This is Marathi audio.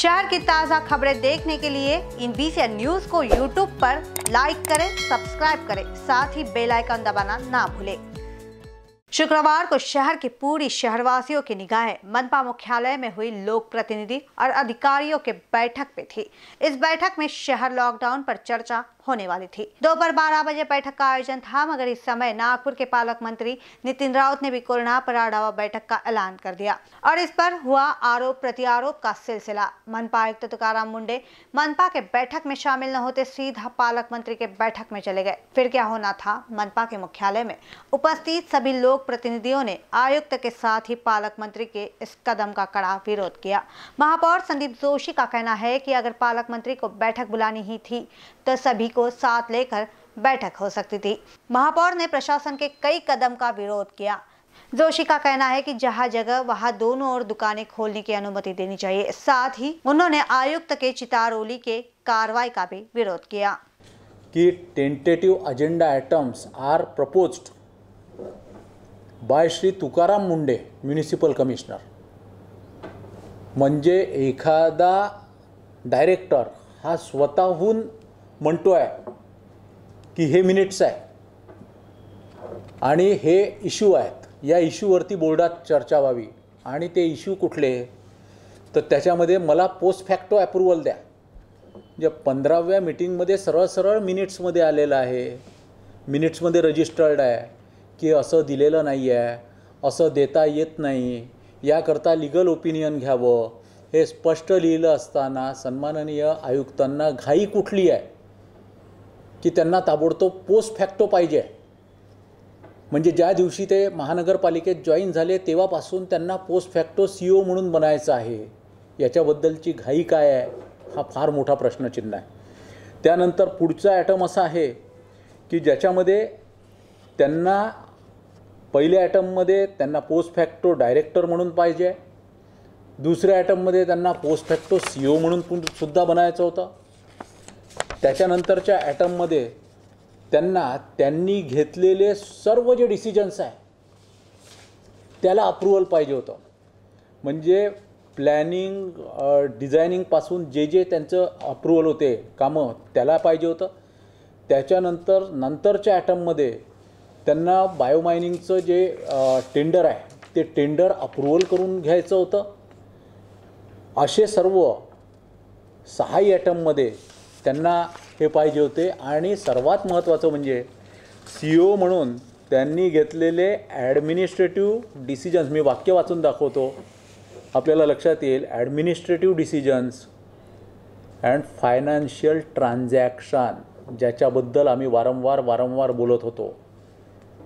शहर की ताज़ा खबरें देखने के लिए इन बीसी न्यूज को यूट्यूब पर लाइक करें सब्सक्राइब करें साथ ही बेल आइकन दबाना ना भूलें शुक्रवार को शहर की पूरी शहरवासियों की निगाहें मनपा मुख्यालय में हुई लोक प्रतिनिधि और अधिकारियों के बैठक पे थी इस बैठक में शहर लॉकडाउन पर चर्चा होने वाली थी दोपहर बारह बजे बैठक का आयोजन था मगर इस समय नागपुर के पालक मंत्री नितिन राउत ने भी कोरोना पर आड़ावा बैठक का ऐलान कर दिया और इस पर हुआ आरोप प्रत्यारोप का सिलसिला मनपा आयुक्त तुकाराम मुंडे मनपा के बैठक में शामिल न होते सीधा पालक मंत्री के बैठक में चले गए फिर क्या होना था मनपा के मुख्यालय में उपस्थित सभी लोक प्रतिनिधियों ने आयुक्त के साथ ही पालक मंत्री के इस कदम का कड़ा विरोध किया महापौर संदीप जोशी का कहना है की अगर पालक मंत्री को बैठक बुलानी ही थी तो सभी सभी को साथ लेकर बैठक हो सकती थी महापौर ने प्रशासन के कई कदम का विरोध किया जोशी का कहना है कि जहां जगह वहां दोनों ओर दुकानें खोलने की अनुमति देनी चाहिए साथ ही उन्होंने आयुक्त के चितारोली के कार्रवाई का भी विरोध किया कि tentative agenda items are proposed by Shri Tukaram Munde municipal commissioner मजे एखादा डायरेक्टर हा स्वतःहून म्हणतो आहे की हे मिनिट्स आहे आणि हे इश्यू आहेत या इश्यूवरती बोर्डात चर्चा व्हावी आणि ते इश्यू कुठले तर त्याच्यामध्ये मला पोस्ट फॅक्टो द्या म्हणजे पंधराव्या मिटिंगमध्ये सरळ सरळ मिनिट्समध्ये आलेलं आहे मिनिट्समध्ये रजिस्टर्ड आहे की असं दिलेलं नाही आहे असं देता येत नाही याकरता लिगल ओपिनियन घ्यावं हे स्पष्ट लिहिलं असताना सन्माननीय आयुक्तांना घाई कुठली आहे की त्यांना ताबडतोब पोस्ट फॅक्टो पाहिजे म्हणजे ज्या दिवशी ते महानगरपालिकेत जॉईन झाले तेव्हापासून त्यांना पोस्ट फॅक्टो सी ओ म्हणून बनायचं आहे याच्याबद्दलची घाई काय आहे हा फार मोठा प्रश्नचिन्ह आहे त्यानंतर पुढचा ॲटम असा आहे की ज्याच्यामध्ये त्यांना पहिल्या ॲटममध्ये त्यांना पोस्ट फॅक्टो डायरेक्टर म्हणून पाहिजे दुसऱ्या ॲटममध्ये त्यांना पोस्ट फॅक्टो सी ओ म्हणून सुद्धा बनायचं होतं त्याच्यानंतरच्या ॲटममध्ये त्यांना त्यांनी घेतलेले सर्व जे डिसिजन्स आहे त्याला अप्रुव्हल पाहिजे होतं म्हणजे प्लॅनिंग डिझायनिंगपासून जे जे त्यांचं अप्रुव्हल होते कामं त्याला पाहिजे होतं त्याच्यानंतर नंतरच्या ॲटममध्ये त्यांना बायोमायनिंगचं जे टेंडर आहे ते टेंडर अप्रुवल करून घ्यायचं होतं असे सर्व सहाही ॲटममध्ये त्यांना हे पाहिजे होते आणि सर्वात महत्त्वाचं म्हणजे सी ओ e म्हणून त्यांनी घेतलेले ॲडमिनिस्ट्रेटिव्ह डिसिजन्स मी वाक्य वाचून दाखवतो आपल्याला लक्षात येईल administrative decisions and financial transaction ज्याच्याबद्दल आम्ही वारंवार वारंवार बोलत होतो